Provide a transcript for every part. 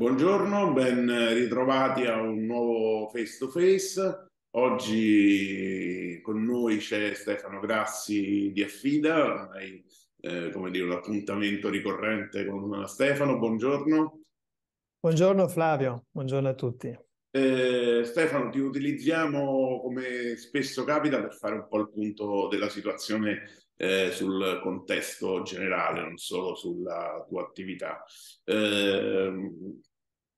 Buongiorno, ben ritrovati a un nuovo face to face. Oggi con noi c'è Stefano Grassi di Affida, hai, eh, come dire un appuntamento ricorrente con Stefano. Buongiorno. Buongiorno Flavio, buongiorno a tutti. Eh, Stefano, ti utilizziamo come spesso capita per fare un po' il punto della situazione eh, sul contesto generale, non solo sulla tua attività. Eh,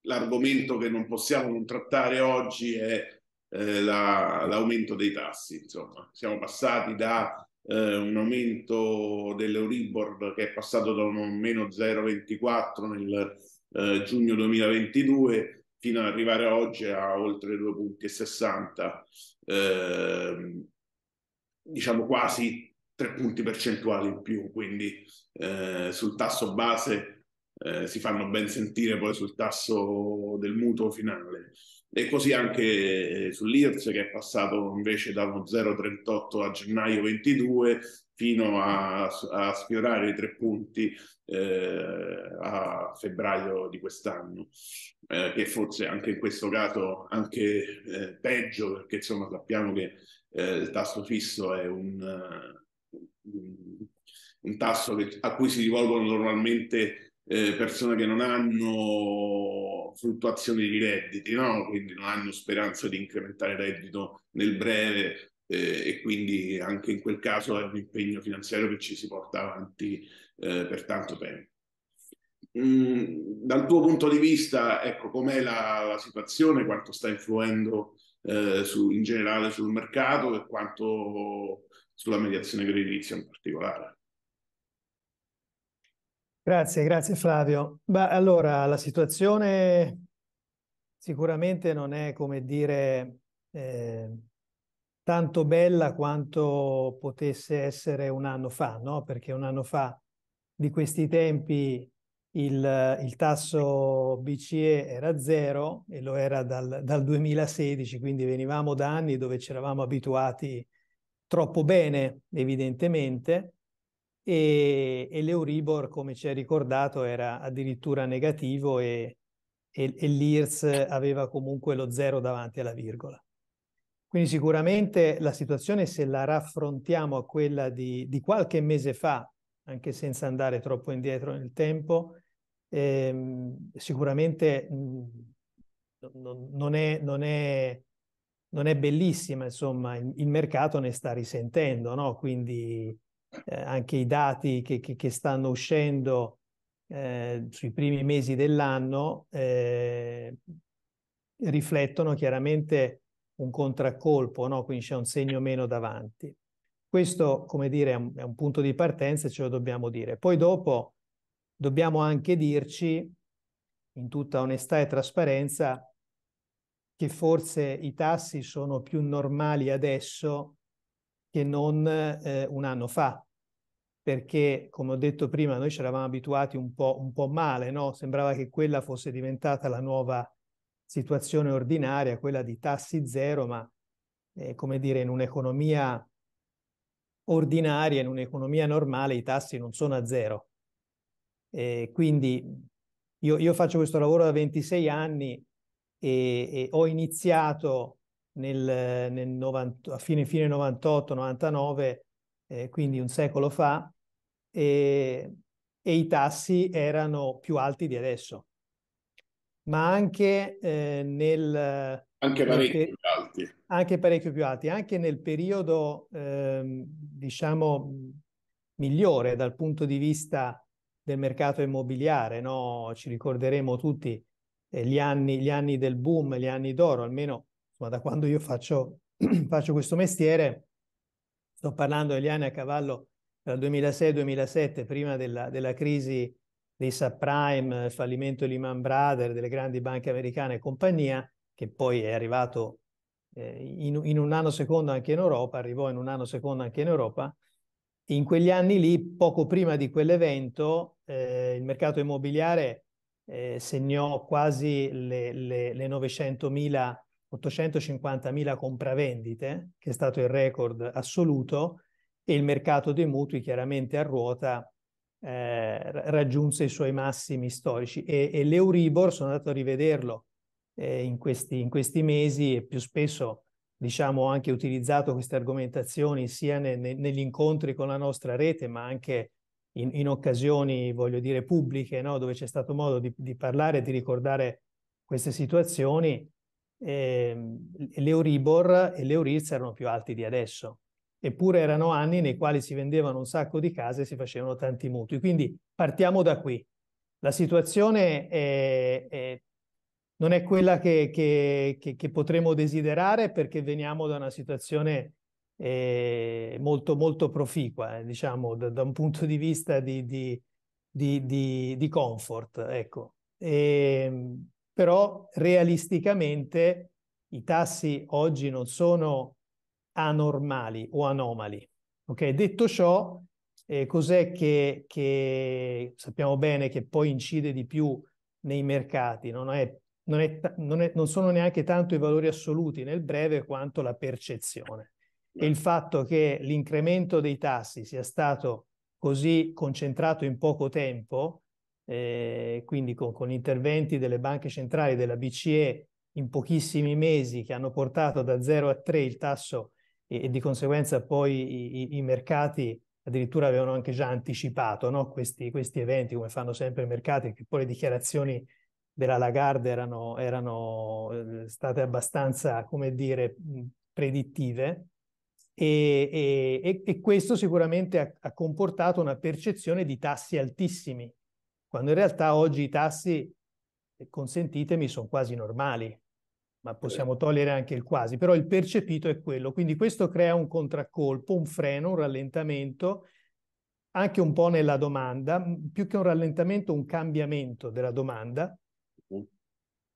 l'argomento che non possiamo non trattare oggi è eh, la, l'aumento dei tassi. Insomma, siamo passati da eh, un aumento dell'Euribor che è passato da un meno 0,24 nel eh, giugno 2022 fino ad arrivare oggi a oltre 2,60, ehm, diciamo quasi 3 punti percentuali in più, quindi eh, sul tasso base eh, si fanno ben sentire poi sul tasso del mutuo finale. E così anche eh, sull'IRS che è passato invece da uno 0,38 a gennaio 22 fino a, a sfiorare i tre punti eh, a febbraio di quest'anno, eh, che forse anche in questo caso anche eh, peggio perché insomma sappiamo che eh, il tasso fisso è un, un, un tasso che, a cui si rivolgono normalmente eh, persone che non hanno fluttuazioni di redditi, no? quindi non hanno speranza di incrementare il reddito nel breve eh, e quindi anche in quel caso è un impegno finanziario che ci si porta avanti eh, per tanto tempo. Mm, dal tuo punto di vista, ecco, com'è la, la situazione, quanto sta influendo eh, su, in generale sul mercato e quanto sulla mediazione creditizia in particolare? Grazie, grazie Flavio. Beh, allora, la situazione sicuramente non è, come dire, eh, tanto bella quanto potesse essere un anno fa, no? Perché un anno fa di questi tempi il, il tasso BCE era zero e lo era dal, dal 2016, quindi venivamo da anni dove ci eravamo abituati troppo bene, evidentemente e, e l'Euribor, come ci è ricordato, era addirittura negativo e, e, e l'IRS aveva comunque lo zero davanti alla virgola. Quindi sicuramente la situazione, se la raffrontiamo a quella di, di qualche mese fa, anche senza andare troppo indietro nel tempo, ehm, sicuramente mh, mhmm, non, non, è, non, è, non, è, bellissima, insomma, il, il, mercato ne sta risentendo, no? Quindi eh, anche i dati che, che, che stanno uscendo eh, sui primi mesi dell'anno eh, riflettono chiaramente un contraccolpo, no? quindi c'è un segno meno davanti. Questo, come dire, è un, è un punto di partenza e ce lo dobbiamo dire. Poi dopo dobbiamo anche dirci, in tutta onestà e trasparenza, che forse i tassi sono più normali adesso che non eh, un anno fa, perché come ho detto prima noi ci eravamo abituati un po', un po male, no? sembrava che quella fosse diventata la nuova situazione ordinaria, quella di tassi zero, ma eh, come dire in un'economia ordinaria, in un'economia normale i tassi non sono a zero. E quindi io, io, faccio questo lavoro da 26 anni e, e ho iniziato nel, nel 90, a fine, fine 98-99, eh, quindi un secolo fa, e, e, i tassi erano più alti di adesso. Ma anche eh, nel... Anche parecchio per, più alti. Anche parecchio più alti, anche nel periodo, ehm, diciamo, migliore dal punto di vista del mercato immobiliare, no? ci ricorderemo tutti eh, gli, anni, gli anni del boom, gli anni d'oro, almeno ma da quando io faccio, faccio questo mestiere, sto parlando degli anni a cavallo tra il 2006 e il 2007, prima della, della crisi dei subprime, il fallimento di Lehman Brothers, delle grandi banche americane e compagnia, che poi è arrivato eh, in, in, un anno secondo anche in Europa, arrivò in un anno secondo anche in Europa. In quegli anni lì, poco prima di quell'evento, eh, il mercato immobiliare eh, segnò quasi le, le, le 900.000 850.000 compravendite, che è stato il record assoluto, e il mercato dei mutui chiaramente a ruota eh, raggiunse i suoi massimi storici e, e l'Euribor, sono andato a rivederlo eh, in, questi, in questi mesi e più spesso diciamo, ho anche utilizzato queste argomentazioni sia ne, ne, negli incontri con la nostra rete, ma anche in, in occasioni, voglio dire, pubbliche, no? dove c'è stato modo di, di parlare e di ricordare queste situazioni eh, l'Euribor e l'Euriz erano più alti di adesso, eppure erano anni nei quali si vendevano un sacco di case e si facevano tanti mutui. Quindi partiamo da qui. La situazione è, è, non è quella che, che, che, che, potremo desiderare perché veniamo da una situazione eh, molto, molto proficua, eh, diciamo, da, da, un punto di vista di, di, di, di comfort. Ecco. E, ehm, però realisticamente i tassi oggi non sono anormali o anomali. Okay? Detto ciò, eh, cos'è che, che, sappiamo bene che poi incide di più nei mercati? Non, è, non, è, non, è, non sono neanche tanto i valori assoluti nel breve quanto la percezione. E il fatto che l'incremento dei tassi sia stato così concentrato in poco tempo eh, quindi con, con, interventi delle banche centrali della BCE in pochissimi mesi che hanno portato da 0 a 3 il tasso e, e di conseguenza poi i, i, i, mercati addirittura avevano anche già anticipato no? questi, questi, eventi come fanno sempre i mercati che poi le dichiarazioni della Lagarde erano, erano eh, state abbastanza come dire predittive e, e, e, questo sicuramente ha, ha, comportato una percezione di tassi altissimi quando in realtà oggi i tassi, eh, consentitemi, sono quasi normali, ma possiamo togliere anche il quasi, però il percepito è quello. Quindi questo crea un contraccolpo, un freno, un rallentamento, anche un po' nella domanda, più che un rallentamento, un cambiamento della domanda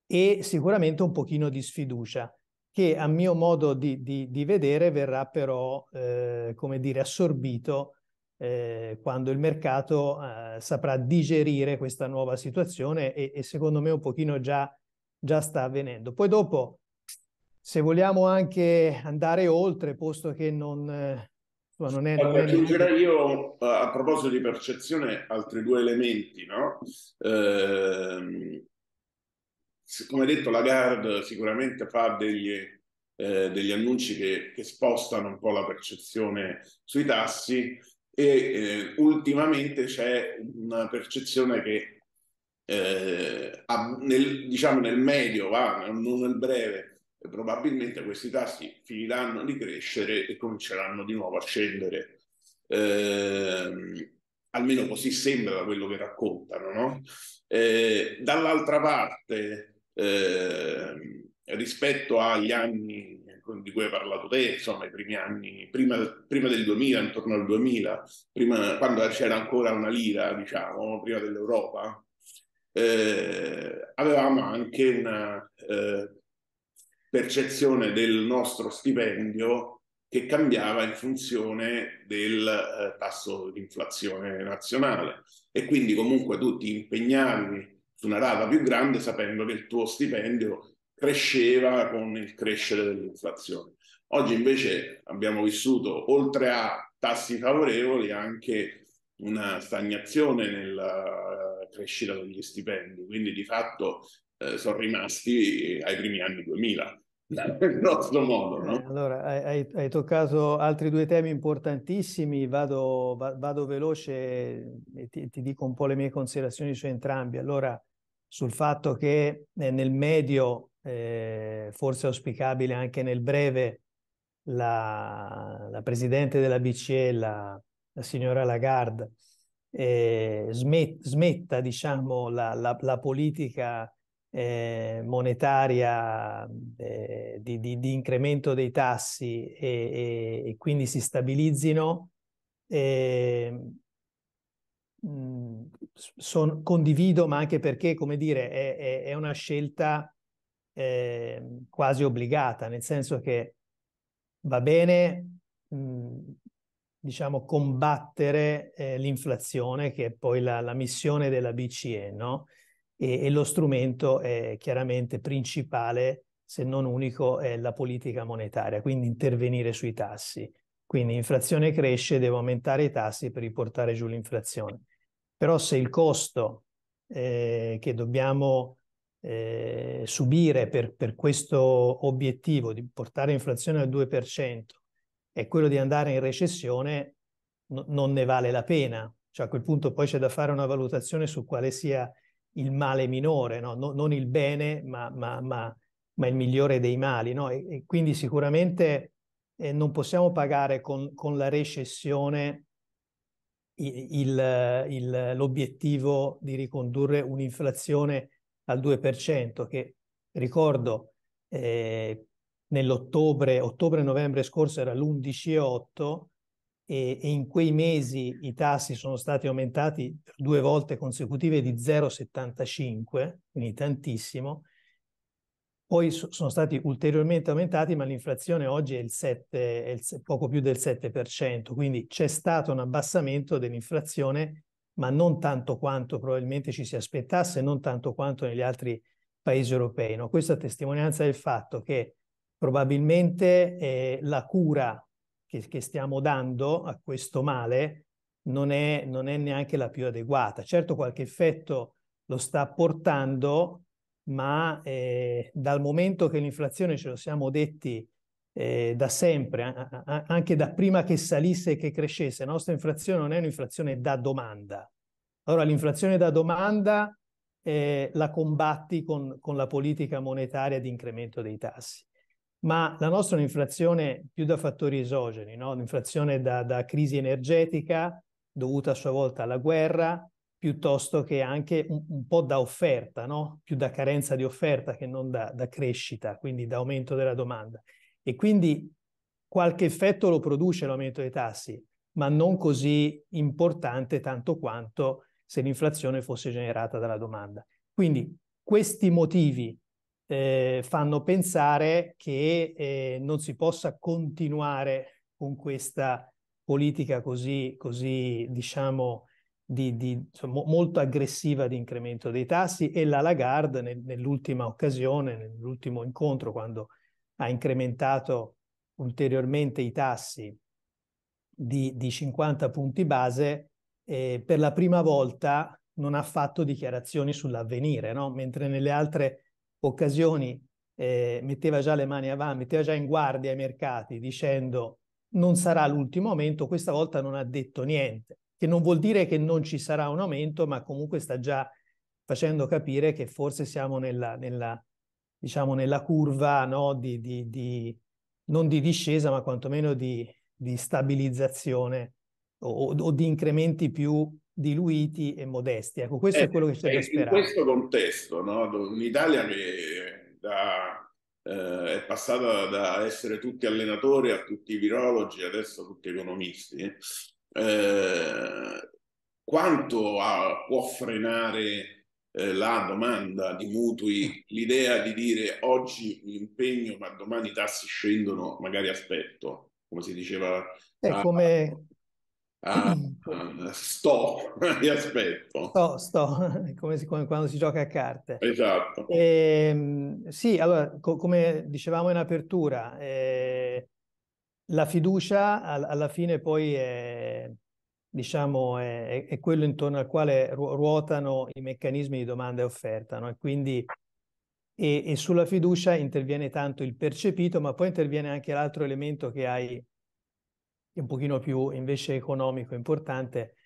e sicuramente un pochino di sfiducia che a mio modo di, di, di vedere verrà però, eh, come dire, assorbito eh, quando il mercato eh, saprà digerire questa nuova situazione e, e, secondo me un pochino già, già sta avvenendo. Poi dopo, se vogliamo anche andare oltre, posto che non, eh, non è, allora, aggiungerei io a proposito di percezione altri due elementi, no? eh, come detto, la Lagarde sicuramente fa degli, eh, degli annunci che, che, spostano un po' la percezione sui tassi e eh, ultimamente c'è una percezione che eh, nel, diciamo nel medio, va, non nel breve, probabilmente questi tassi finiranno di crescere e cominceranno di nuovo a scendere. Eh, almeno così sembra da quello che raccontano. No? dall'altra parte, ehm, rispetto agli anni di cui hai parlato te, insomma, i primi anni, prima, prima del 2000, intorno al 2000, prima, quando c'era ancora una lira, diciamo, prima dell'Europa, eh, avevamo anche una eh, percezione del nostro stipendio che cambiava in funzione del eh, tasso di inflazione nazionale e quindi comunque tu ti impegnavi su una rata più grande sapendo che il tuo stipendio cresceva con il crescere dell'inflazione. Oggi invece abbiamo vissuto, oltre a tassi favorevoli, anche una stagnazione nella eh, crescita degli stipendi, quindi di fatto eh, sono rimasti ai primi anni 2000. grosso modo, no? Eh, allora, hai, hai, toccato altri due temi importantissimi, vado, va, vado veloce e ti, ti, dico un po' le mie considerazioni su entrambi. Allora, sul fatto che eh, nel medio eh, forse auspicabile anche nel breve, la, la Presidente della BCE, la, la signora Lagarde, eh, smet, smetta diciamo, la, la politica eh, monetaria eh, di, di, di, incremento dei tassi e, e, e quindi si stabilizzino, eh, son, condivido, ma anche perché, come dire, è, è, è una scelta eh, quasi obbligata, nel senso che va bene, mh, mhmm, diciamo, combattere eh, l'inflazione, che è poi la, la missione della BCE, no? E, e, lo strumento è chiaramente principale, se non unico, è la politica monetaria, quindi intervenire sui tassi. Quindi inflazione cresce, devo aumentare i tassi per riportare giù l'inflazione. Però se il costo eh, che dobbiamo eh, subire per, per, questo obiettivo di portare inflazione al 2% è quello di andare in recessione, no, non ne vale la pena. Cioè a quel punto poi c'è da fare una valutazione su quale sia il male minore, no? No, non il bene, ma, ma, ma, ma, il migliore dei mali. E, e, quindi sicuramente eh, non possiamo pagare con, con la recessione il, il, l'obiettivo di ricondurre un'inflazione al 2%, che ricordo eh, nell'ottobre, ottobre-novembre scorso era l'11,8% e, e in quei mesi i tassi sono stati aumentati due volte consecutive di 0,75, quindi tantissimo, poi sono stati ulteriormente aumentati, ma l'inflazione oggi è, il 7, è il, poco più del 7%, quindi c'è stato un abbassamento dell'inflazione ma non tanto quanto probabilmente ci si aspettasse, non tanto quanto negli altri paesi europei. No? Questa testimonianza del fatto che probabilmente eh, la cura che, che, stiamo dando a questo male non è, non è neanche la più adeguata. Certo qualche effetto lo sta portando, ma eh, dal momento che l'inflazione ce lo siamo detti eh, da sempre, a, a, anche da prima che salisse e che crescesse. La nostra inflazione non è un'inflazione da domanda. Allora l'inflazione da domanda eh, la combatti con, con la politica monetaria di incremento dei tassi ma la nostra è un'inflazione più da fattori esogeni, no? un'inflazione da, da, crisi energetica dovuta a sua volta alla guerra, piuttosto che anche un, un po' da offerta, no? più da carenza di offerta che non da, da crescita, quindi da aumento della domanda e quindi qualche effetto lo produce l'aumento dei tassi, ma non così importante tanto quanto se l'inflazione fosse generata dalla domanda. Quindi questi motivi eh, fanno pensare che eh, non si possa continuare con questa politica così, così diciamo, di, di, insomma, molto aggressiva di incremento dei tassi e la Lagarde nel, nell'ultima occasione, nell'ultimo incontro, quando ha incrementato ulteriormente i tassi di, di 50 punti base, eh, per la prima volta non ha fatto dichiarazioni sull'avvenire, no? mentre nelle altre occasioni eh, metteva già le mani avanti, metteva già in guardia i mercati dicendo non sarà l'ultimo aumento, questa volta non ha detto niente, che non vuol dire che non ci sarà un aumento, ma comunque sta già facendo capire che forse siamo nella, nella diciamo, nella curva no, di, di, di, non di discesa, ma quantomeno di, di stabilizzazione o, o, di incrementi più diluiti e modesti. Ecco, questo eh, è quello che c'è eh, da sperare. In questo contesto, no, un'Italia che da, eh, è passata da essere tutti allenatori a tutti virologi, adesso tutti economisti, eh, quanto ha, può frenare eh, la domanda di mutui, l'idea di dire oggi mi impegno ma domani i tassi scendono, magari aspetto, come si diceva. È eh, a, ah, come... A, ah, a, ah, sto e aspetto. Sto, sto, è come, come quando si gioca a carte. Esatto. E, ehm, sì, allora, co- come dicevamo in apertura, eh, la fiducia all- alla fine poi è diciamo, è, è, quello intorno al quale ruotano i meccanismi di domanda e offerta, no? e quindi e, e, sulla fiducia interviene tanto il percepito, ma poi interviene anche l'altro elemento che hai che è un pochino più invece economico importante,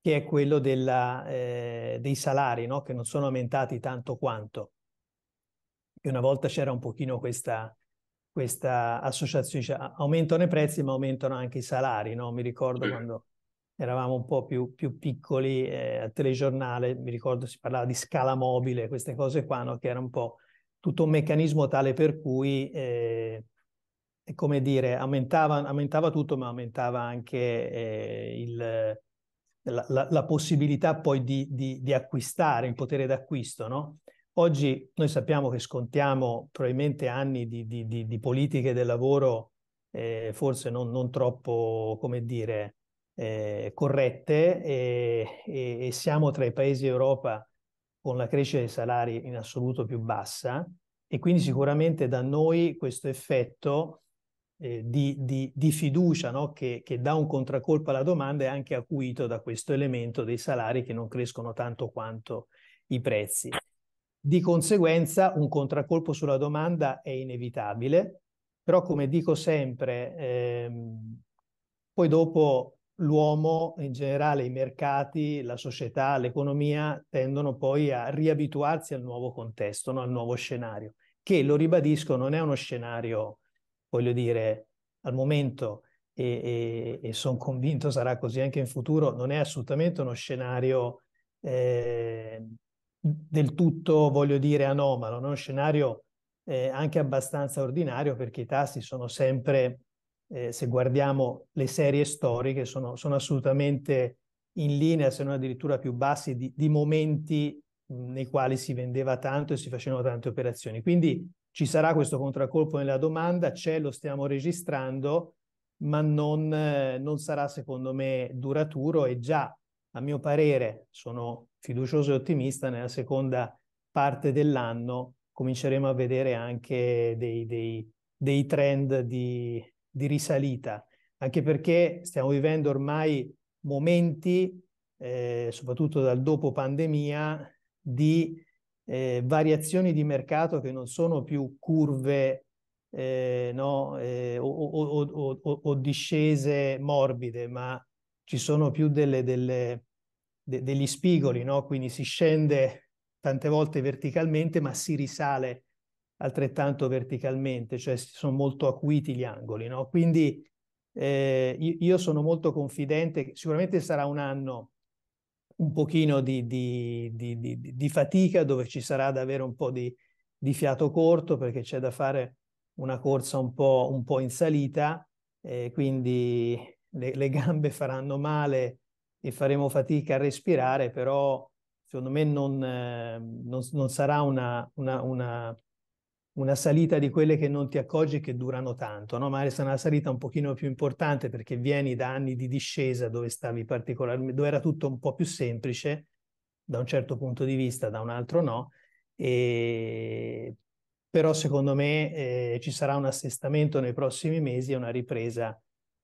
che è quello della, eh, dei salari, no? che non sono aumentati tanto quanto. E una volta c'era un pochino questa, questa associazione, cioè, aumentano i prezzi ma aumentano anche i salari, no? mi ricordo mm. quando eravamo un po' più, più piccoli, eh, al telegiornale, mi ricordo si parlava di scala mobile, queste cose qua, no? che era un po' tutto un meccanismo tale per cui, eh, come dire, aumentava, aumentava, tutto, ma aumentava anche eh, il, la, la, la, possibilità poi di, di, di, acquistare, il potere d'acquisto, no? Oggi noi sappiamo che scontiamo probabilmente anni di, di politiche del lavoro eh, forse non, non, troppo, come dire, eh, corrette e, e, e, siamo tra i paesi d'Europa con la crescita dei salari in assoluto più bassa e quindi sicuramente da noi questo effetto eh, di, di, di, fiducia no? che, che, dà un contraccolpo alla domanda è anche acuito da questo elemento dei salari che non crescono tanto quanto i prezzi. Di conseguenza un contraccolpo sulla domanda è inevitabile, però come dico sempre, ehm, poi dopo l'uomo in generale, i mercati, la società, l'economia tendono poi a riabituarsi al nuovo contesto, no? al nuovo scenario, che lo ribadisco non è uno scenario, voglio dire, al momento e, e, e sono convinto sarà così anche in futuro, non è assolutamente uno scenario eh, del tutto, voglio dire, anomalo, è no? uno scenario eh, anche abbastanza ordinario perché i tassi sono sempre eh, se guardiamo le serie storiche, sono, sono, assolutamente in linea, se non addirittura più bassi, di, di momenti nei quali si vendeva tanto e si facevano tante operazioni. Quindi ci sarà questo contraccolpo nella domanda, c'è, lo stiamo registrando, ma non, eh, non, sarà secondo me duraturo e già a mio parere sono fiducioso e ottimista nella seconda parte dell'anno cominceremo a vedere anche dei, dei, dei trend di, di risalita, anche perché stiamo vivendo ormai momenti, eh, soprattutto dal dopo pandemia, di eh, variazioni di mercato che non sono più curve eh, no, eh, o, o, o, o, discese morbide, ma ci sono più delle, delle, de, degli spigoli, no? quindi si scende tante volte verticalmente, ma si risale altrettanto verticalmente, cioè sono molto acuiti gli angoli. No? Quindi eh, io sono molto confidente, sicuramente sarà un anno un pochino di, di, di, di fatica dove ci sarà da avere un po' di, fiato corto perché c'è da fare una corsa un po', un po in salita, eh, quindi le, le gambe faranno male e faremo fatica a respirare, però secondo me non, eh, non, non sarà una, una, una, una salita di quelle che non ti accorgi che durano tanto, no? magari sarà una salita un pochino più importante perché vieni da anni di discesa dove stavi particolarmente, dove era tutto un po' più semplice da un certo punto di vista, da un altro no, e... però secondo me eh, ci sarà un assestamento nei prossimi mesi e una ripresa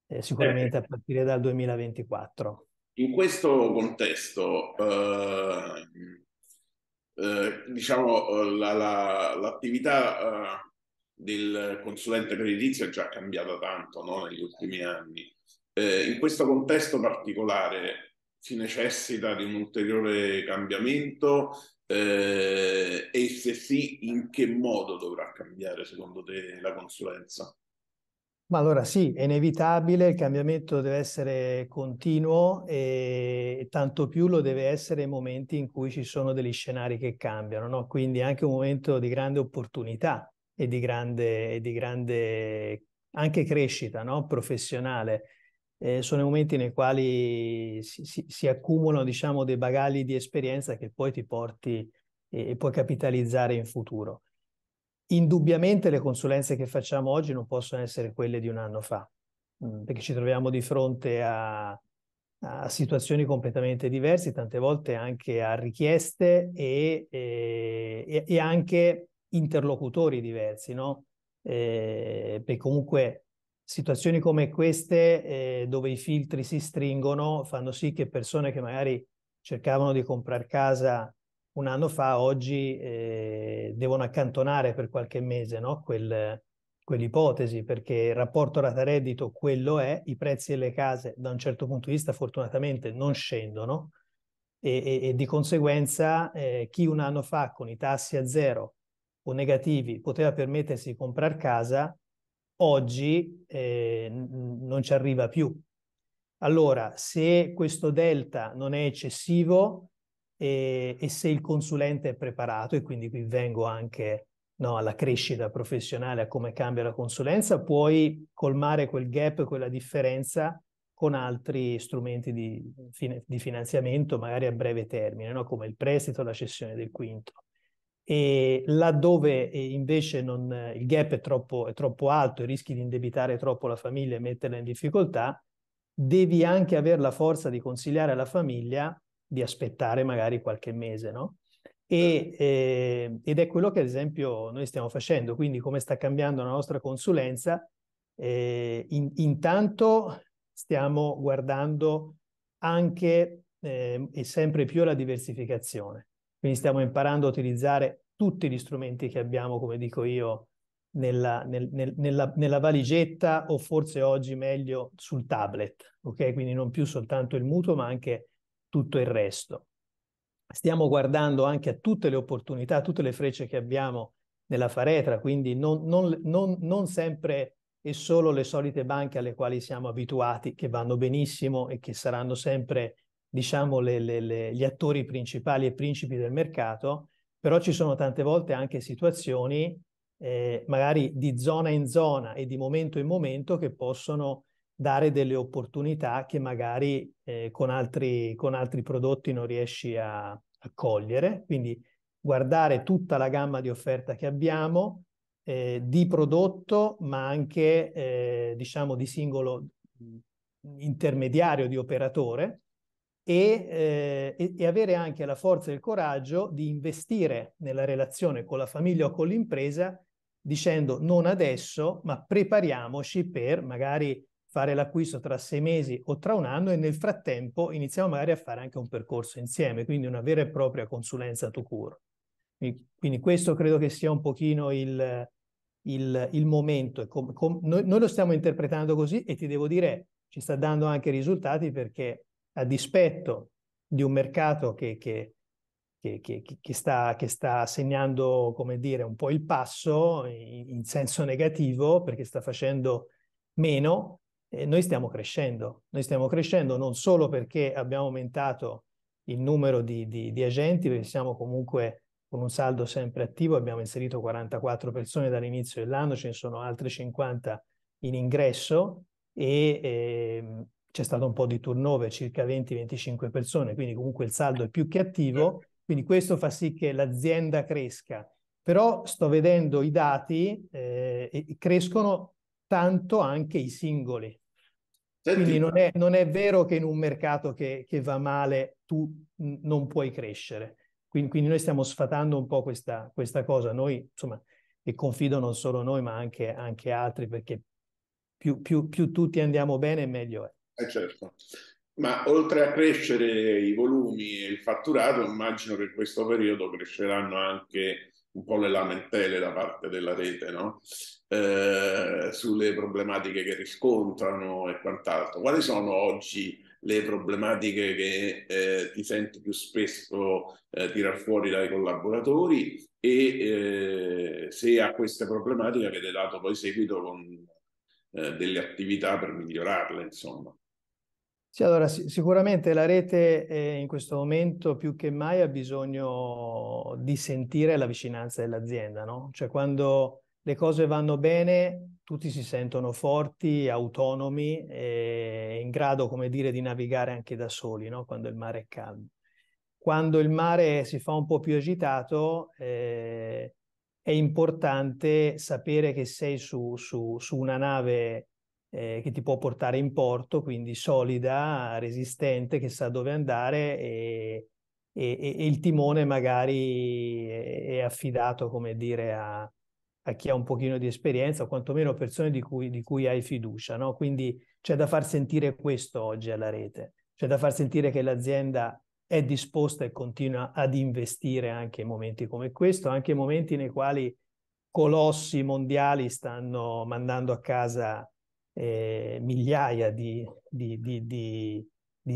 eh, sicuramente a eh. partire dal 2024. In questo contesto, eh, eh, diciamo, eh, la, la, l'attività eh, del consulente creditizio è già cambiata tanto no? negli ultimi anni. Eh, in questo contesto particolare si necessita di un ulteriore cambiamento eh, e se sì, in che modo dovrà cambiare secondo te la consulenza? Ma allora sì, è inevitabile, il cambiamento deve essere continuo e tanto più lo deve essere in momenti in cui ci sono degli scenari che cambiano, no? quindi anche un momento di grande opportunità e di grande, di grande anche crescita no? professionale. Eh, sono i momenti nei quali si, si, si accumulano diciamo, dei bagagli di esperienza che poi ti porti e, e puoi capitalizzare in futuro. Indubbiamente le consulenze che facciamo oggi non possono essere quelle di un anno fa, mm, perché ci troviamo di fronte a, a situazioni completamente diverse, tante volte anche a richieste e, e, e anche interlocutori diversi, no? Eh, perché comunque situazioni come queste, eh, dove i filtri si stringono, fanno sì che persone che magari cercavano di comprare casa un anno fa, oggi eh, devono accantonare per qualche mese no? Quel, quell'ipotesi, perché il rapporto rata-reddito quello è, i prezzi delle case da un certo punto di vista fortunatamente non scendono e, e, e di conseguenza eh, chi un anno fa con i tassi a zero o negativi poteva permettersi di comprare casa, oggi eh, non ci arriva più. Allora, se questo delta non è eccessivo, e, e, se il consulente è preparato, e quindi qui vengo anche no, alla crescita professionale, a come cambia la consulenza, puoi colmare quel gap, quella differenza con altri strumenti di, di finanziamento, magari a breve termine, no? come il prestito, la cessione del quinto. E laddove eh, invece non, il gap è troppo, è troppo alto e rischi di indebitare troppo la famiglia e metterla in difficoltà, devi anche avere la forza di consigliare alla famiglia di aspettare magari qualche mese, no? E, eh, ed è quello che ad esempio noi stiamo facendo, quindi come sta cambiando la nostra consulenza, eh, in, intanto stiamo guardando anche eh, e sempre più la diversificazione, quindi stiamo imparando a utilizzare tutti gli strumenti che abbiamo, come dico io, nella, nel, nel, nella, nella, valigetta o forse oggi meglio sul tablet, ok? Quindi non più soltanto il mutuo, ma anche tutto il resto. Stiamo guardando anche a tutte le opportunità, tutte le frecce che abbiamo nella faretra, quindi non, non, non, non sempre e solo le solite banche alle quali siamo abituati, che vanno benissimo e che saranno sempre, diciamo, le, le, le, gli attori principali e principi del mercato, però ci sono tante volte anche situazioni, eh, magari di zona in zona e di momento in momento, che possono dare delle opportunità che magari eh, con, altri, con, altri, prodotti non riesci a, a, cogliere. Quindi guardare tutta la gamma di offerta che abbiamo eh, di prodotto, ma anche eh, diciamo di singolo mm, intermediario, di operatore. Eh, e, e avere anche la forza e il coraggio di investire nella relazione con la famiglia o con l'impresa dicendo non adesso, ma prepariamoci per magari fare l'acquisto tra sei mesi o tra un anno e nel frattempo iniziamo magari a fare anche un percorso insieme, quindi una vera e propria consulenza to cure. Quindi questo credo che sia un pochino il, il, il momento. Com, com, noi, noi, lo stiamo interpretando così e ti devo dire ci sta dando anche risultati perché a dispetto di un mercato che, che, che, che sta, sta, segnando, come dire, un po' il passo in, in senso negativo perché sta facendo meno, eh, noi stiamo crescendo. Noi stiamo crescendo non solo perché abbiamo aumentato il numero di, di, di agenti, perché siamo comunque con un saldo sempre attivo, abbiamo inserito 44 persone dall'inizio dell'anno, ce ne sono altre 50 in ingresso e eh, c'è stato un po' di turnover, circa 20-25 persone, quindi comunque il saldo è più che attivo, quindi questo fa sì che l'azienda cresca. Però sto vedendo i dati, eh, crescono tanto anche i singoli. Senti, Quindi non è, non è, vero che in un mercato che, che va male tu non puoi crescere. Quindi, noi stiamo sfatando un po' questa, questa cosa. Noi, insomma, e confido non solo noi, ma anche, anche altri, perché più, più, più, tutti andiamo bene, meglio è. Eh certo. Ma oltre a crescere i volumi e il fatturato, immagino che in questo periodo cresceranno anche un po' le lamentele da parte della rete, no? eh, sulle problematiche che riscontrano e quant'altro. Quali sono oggi le problematiche che eh, ti senti più spesso eh, tirar fuori dai collaboratori e eh, se a queste problematiche avete dato poi seguito con eh, delle attività per migliorarle, insomma. Sì, allora sicuramente la rete eh, in questo momento più che mai ha bisogno di sentire la vicinanza dell'azienda, no? Cioè quando le cose vanno bene tutti si sentono forti, autonomi e in grado, come dire, di navigare anche da soli, no? Quando il mare è calmo. Quando il mare si fa un po' più agitato, eh, è importante sapere che sei su, su, su una nave eh, che ti può portare in porto, quindi solida, resistente, che sa dove andare e, e, e il timone magari è, è affidato, come dire, a, a, chi ha un pochino di esperienza o quantomeno persone di cui, di cui hai fiducia. No? Quindi c'è da far sentire questo oggi alla rete, c'è da far sentire che l'azienda è disposta e continua ad investire anche in momenti come questo, anche in momenti nei quali colossi mondiali stanno mandando a casa eh, migliaia di, di, di, di,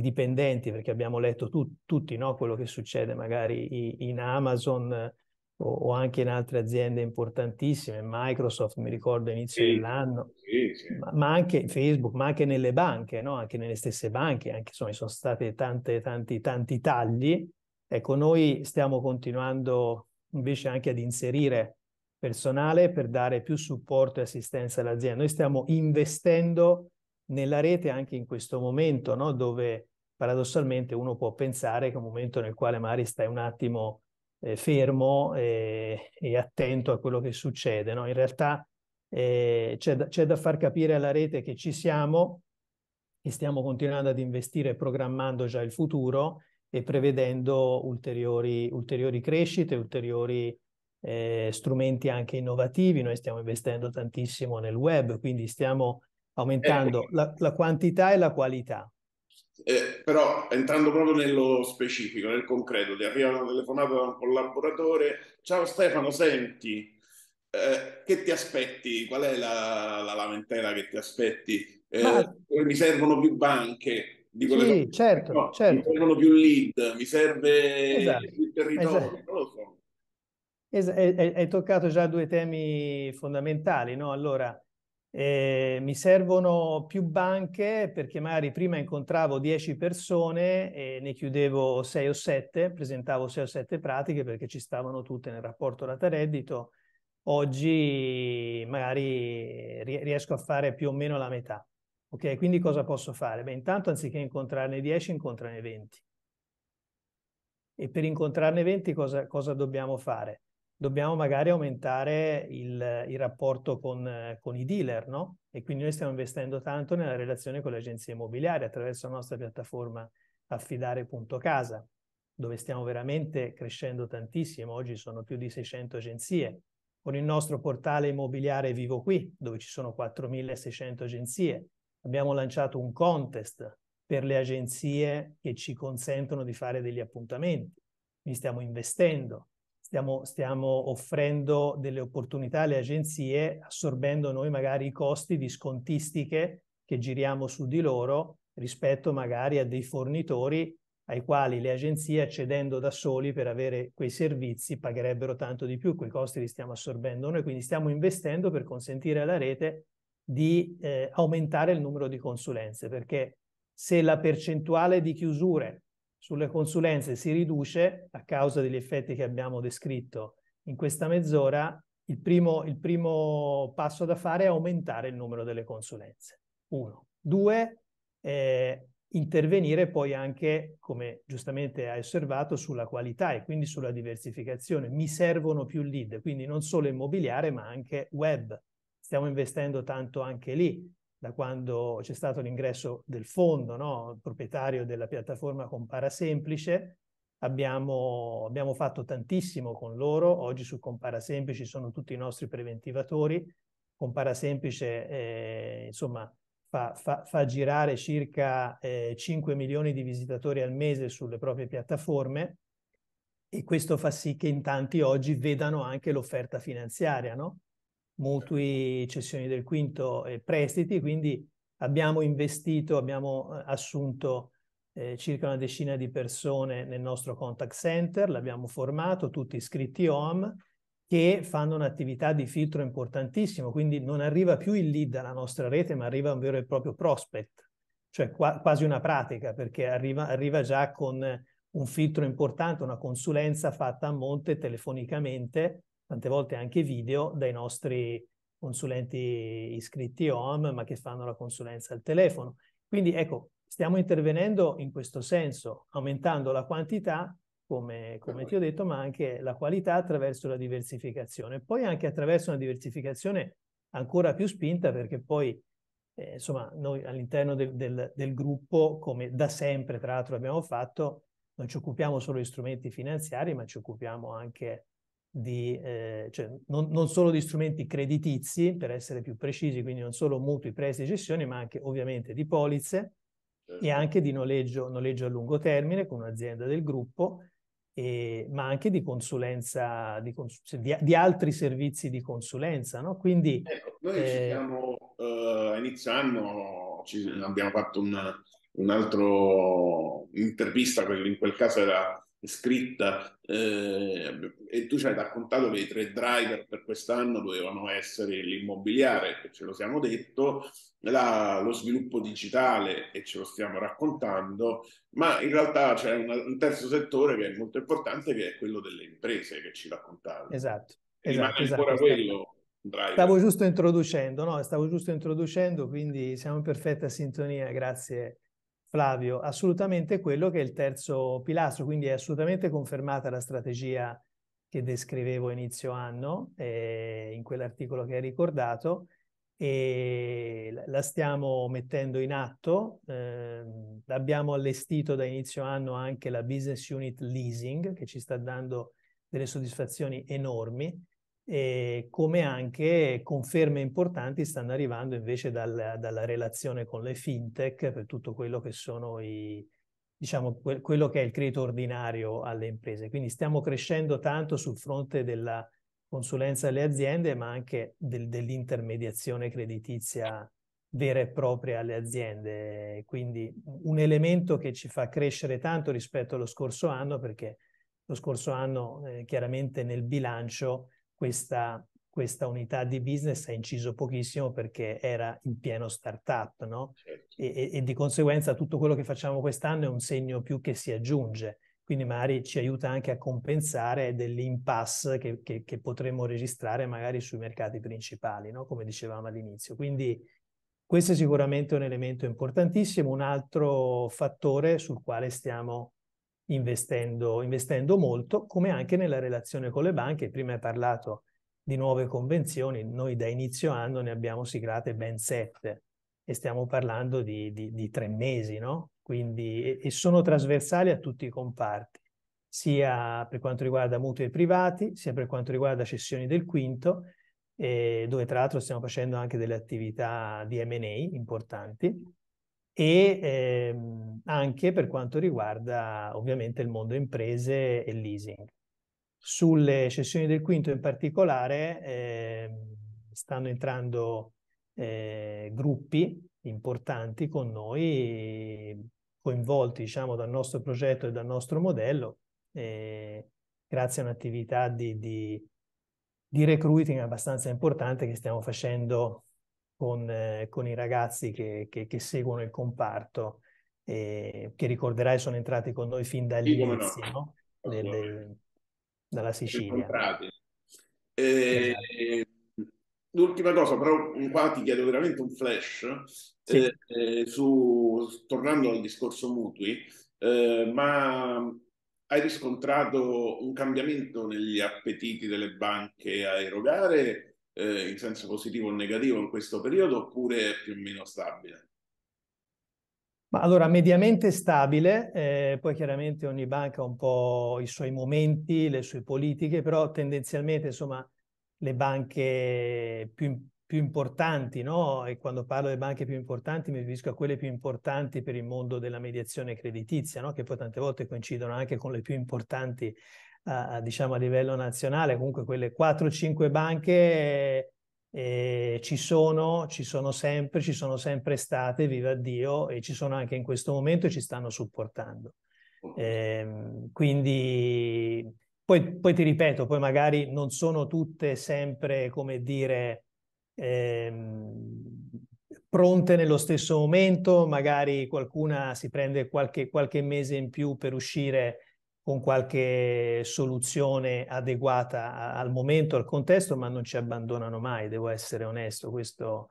dipendenti, perché abbiamo letto tu, tutti no? quello che succede magari in Amazon eh, o, o, anche in altre aziende importantissime, Microsoft mi ricordo inizio sì, dell'anno, sì, sì. Ma, ma, anche Facebook, ma anche nelle banche, no? anche nelle stesse banche, anche, insomma ci sono stati tanti, tanti, tanti tagli. Ecco, noi stiamo continuando invece anche ad inserire personale per dare più supporto e assistenza all'azienda. Noi stiamo investendo nella rete anche in questo momento, no? dove paradossalmente uno può pensare che è un momento nel quale magari stai un attimo eh, fermo e, eh, e, attento a quello che succede. No? In realtà eh, c'è, da, c'è da far capire alla rete che ci siamo, e stiamo continuando ad investire programmando già il futuro e prevedendo ulteriori, ulteriori crescite, ulteriori eh, strumenti anche innovativi, noi stiamo investendo tantissimo nel web, quindi stiamo aumentando eh, la, la, quantità e la qualità. Eh, però entrando proprio nello specifico, nel concreto, ti arriva una telefonata da un collaboratore, ciao Stefano, senti, eh, che ti aspetti? Qual è la, la lamentela che ti aspetti? Eh, Ma... Eh, mi servono più banche. Dico sì, certo, no, certo. Mi servono più lead, mi serve esatto, il territorio, esatto. non lo so hai toccato già due temi fondamentali, no? Allora, eh, mi servono più banche perché magari prima incontravo 10 persone e ne chiudevo 6 o 7, presentavo 6 o 7 pratiche perché ci stavano tutte nel rapporto rata-reddito. Oggi magari eh, riesco a fare più o meno la metà. Ok, quindi cosa posso fare? Beh, intanto anziché incontrarne 10, incontrarne 20. E per incontrarne 20 cosa, cosa dobbiamo fare? dobbiamo magari aumentare il, il rapporto con, con, i dealer, no? E quindi noi stiamo investendo tanto nella relazione con le agenzie immobiliari attraverso la nostra piattaforma affidare.casa, dove stiamo veramente crescendo tantissimo. Oggi sono più di 600 agenzie. Con il nostro portale immobiliare Vivo Qui, dove ci sono 4.600 agenzie, abbiamo lanciato un contest per le agenzie che ci consentono di fare degli appuntamenti. Quindi stiamo investendo stiamo, stiamo offrendo delle opportunità alle agenzie assorbendo noi magari i costi di scontistiche che giriamo su di loro rispetto magari a dei fornitori ai quali le agenzie accedendo da soli per avere quei servizi pagherebbero tanto di più, quei costi li stiamo assorbendo noi, quindi stiamo investendo per consentire alla rete di eh, aumentare il numero di consulenze, perché se la percentuale di chiusure sulle consulenze si riduce a causa degli effetti che abbiamo descritto in questa mezz'ora. Il primo, il primo passo da fare è aumentare il numero delle consulenze. Uno. Due, eh, intervenire poi anche, come giustamente hai osservato, sulla qualità e quindi sulla diversificazione. Mi servono più lead, quindi non solo immobiliare ma anche web. Stiamo investendo tanto anche lì da quando c'è stato l'ingresso del fondo, no? proprietario della piattaforma Compara Semplice. Abbiamo, abbiamo, fatto tantissimo con loro, oggi su Compara Semplice sono tutti i nostri preventivatori. Compara Semplice eh, fa, fa, fa, girare circa eh, 5 milioni di visitatori al mese sulle proprie piattaforme e questo fa sì che in tanti oggi vedano anche l'offerta finanziaria, no? mutui, cessioni del quinto e prestiti, quindi abbiamo investito, abbiamo eh, assunto eh, circa una decina di persone nel nostro contact center, l'abbiamo formato, tutti iscritti OM, che fanno un'attività di filtro importantissimo, quindi non arriva più il lead alla nostra rete, ma arriva un vero e proprio prospect, cioè qua, quasi una pratica, perché arriva, arriva già con un filtro importante, una consulenza fatta a monte telefonicamente tante volte anche video, dai nostri consulenti iscritti OM, ma che fanno la consulenza al telefono. Quindi ecco, stiamo intervenendo in questo senso, aumentando la quantità, come, come ti ho detto, ma anche la qualità attraverso la diversificazione. Poi anche attraverso una diversificazione ancora più spinta, perché poi eh, insomma, noi all'interno del, del, del, gruppo, come da sempre tra l'altro abbiamo fatto, non ci occupiamo solo di strumenti finanziari, ma ci occupiamo anche di, eh, cioè non, non, solo di strumenti creditizi, per essere più precisi, quindi non solo mutui, prestiti, e cessioni, ma anche ovviamente di polizze e certo. anche di noleggio, noleggio a lungo termine con un'azienda del gruppo, e, ma anche di consulenza, di, cons- di, di, altri servizi di consulenza. No? Quindi, ecco, noi eh... siamo, eh, inizio anno abbiamo fatto un, un altro intervista, in quel caso era scritta eh, e tu ci hai raccontato che i tre driver per quest'anno dovevano essere l'immobiliare, e ce lo siamo detto, la, lo sviluppo digitale e ce lo stiamo raccontando, ma in realtà c'è un, un terzo settore che è molto importante che è quello delle imprese che ci raccontavi. Esatto. Esatto, esatto, ancora esatto, esatto. quello. Driver. Stavo giusto introducendo, no? Stavo giusto introducendo, quindi siamo in perfetta sintonia, grazie Flavio, assolutamente quello che è il terzo pilastro, quindi è assolutamente confermata la strategia che descrivevo inizio anno, eh, in quell'articolo che hai ricordato, e la stiamo mettendo in atto. Eh, abbiamo allestito da inizio anno anche la business unit leasing che ci sta dando delle soddisfazioni enormi eh, come anche conferme importanti stanno arrivando invece dal, dalla relazione con le fintech per tutto quello che sono i, diciamo, que- quello che è il credito ordinario alle imprese. Quindi stiamo crescendo tanto sul fronte della consulenza alle aziende, ma anche del, dell'intermediazione creditizia vera e propria alle aziende. Quindi un elemento che ci fa crescere tanto rispetto allo scorso anno, perché lo scorso anno eh, chiaramente nel bilancio questa, questa unità di business ha inciso pochissimo perché era in pieno startup, no? Certo. E, e, di conseguenza tutto quello che facciamo quest'anno è un segno più che si aggiunge, quindi magari ci aiuta anche a compensare dell'impasse che, che, che potremmo registrare magari sui mercati principali, no? Come dicevamo all'inizio. Quindi questo è sicuramente un elemento importantissimo. Un altro fattore sul quale stiamo investendo, investendo molto, come anche nella relazione con le banche. Prima hai parlato di nuove convenzioni, noi da inizio anno ne abbiamo siglate ben sette e stiamo parlando di, di, di tre mesi, no? Quindi, e, e sono trasversali a tutti i comparti, sia per quanto riguarda mutui privati, sia per quanto riguarda cessioni del quinto, eh, dove tra l'altro stiamo facendo anche delle attività di M&A importanti, e ehm, anche per quanto riguarda ovviamente il mondo imprese e leasing. Sulle cessioni del quinto in particolare ehm, stanno entrando eh, gruppi importanti con noi, coinvolti diciamo, dal nostro progetto e dal nostro modello, eh, grazie a un'attività di, di, di recruiting abbastanza importante che stiamo facendo con, eh, con i ragazzi che, che, che, seguono il comparto, eh, che ricorderai sono entrati con noi fin dall'inizio, sì, no? no? dalla Sicilia. Eh, esatto. L'ultima cosa, però qua ti chiedo veramente un flash, sì. Eh, eh, su, tornando al discorso mutui, eh, ma hai riscontrato un cambiamento negli appetiti delle banche a erogare eh, in senso positivo o negativo in questo periodo oppure è più o meno stabile? Ma allora, mediamente stabile, eh, poi chiaramente ogni banca ha un po' i suoi momenti, le sue politiche, però tendenzialmente insomma le banche più, più importanti, no? e quando parlo di banche più importanti mi riferisco a quelle più importanti per il mondo della mediazione creditizia, no? che poi tante volte coincidono anche con le più importanti a, diciamo, a livello nazionale, comunque quelle 4-5 banche eh, ci sono, ci sono sempre, ci sono sempre state, viva Dio, e ci sono anche in questo momento e ci stanno supportando. Eh, quindi poi, poi, ti ripeto, poi magari non sono tutte sempre, come dire, ehm, pronte nello stesso momento, magari qualcuna si prende qualche, qualche mese in più per uscire con qualche soluzione adeguata al momento, al contesto, ma non ci abbandonano mai, devo essere onesto. Questo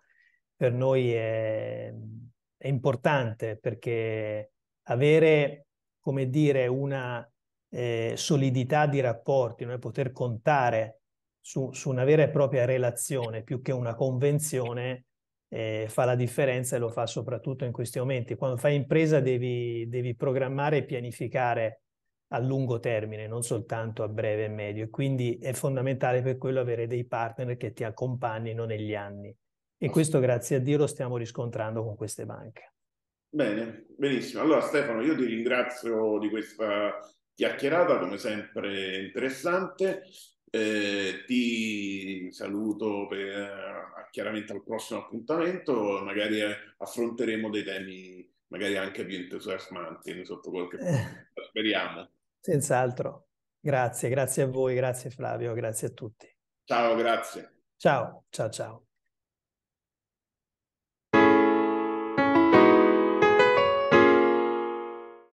per noi è, è importante perché avere, come dire, una eh, solidità di rapporti, no? poter contare su, su, una vera e propria relazione più che una convenzione eh, fa la differenza e lo fa soprattutto in questi momenti. Quando fai impresa devi, devi programmare e pianificare a lungo termine, non soltanto a breve e medio. E quindi è fondamentale per quello avere dei partner che ti accompagnino negli anni. E questo, grazie a Dio, lo stiamo riscontrando con queste banche. Bene, benissimo. Allora, Stefano, io ti ringrazio di questa chiacchierata, come sempre interessante. Eh, ti saluto per, eh, chiaramente al prossimo appuntamento, magari eh, affronteremo dei temi magari anche più entusiasmanti sotto qualche eh. punto. Speriamo. Senz'altro. Grazie, grazie a voi, grazie Flavio, grazie a tutti. Ciao, grazie. Ciao, ciao, ciao.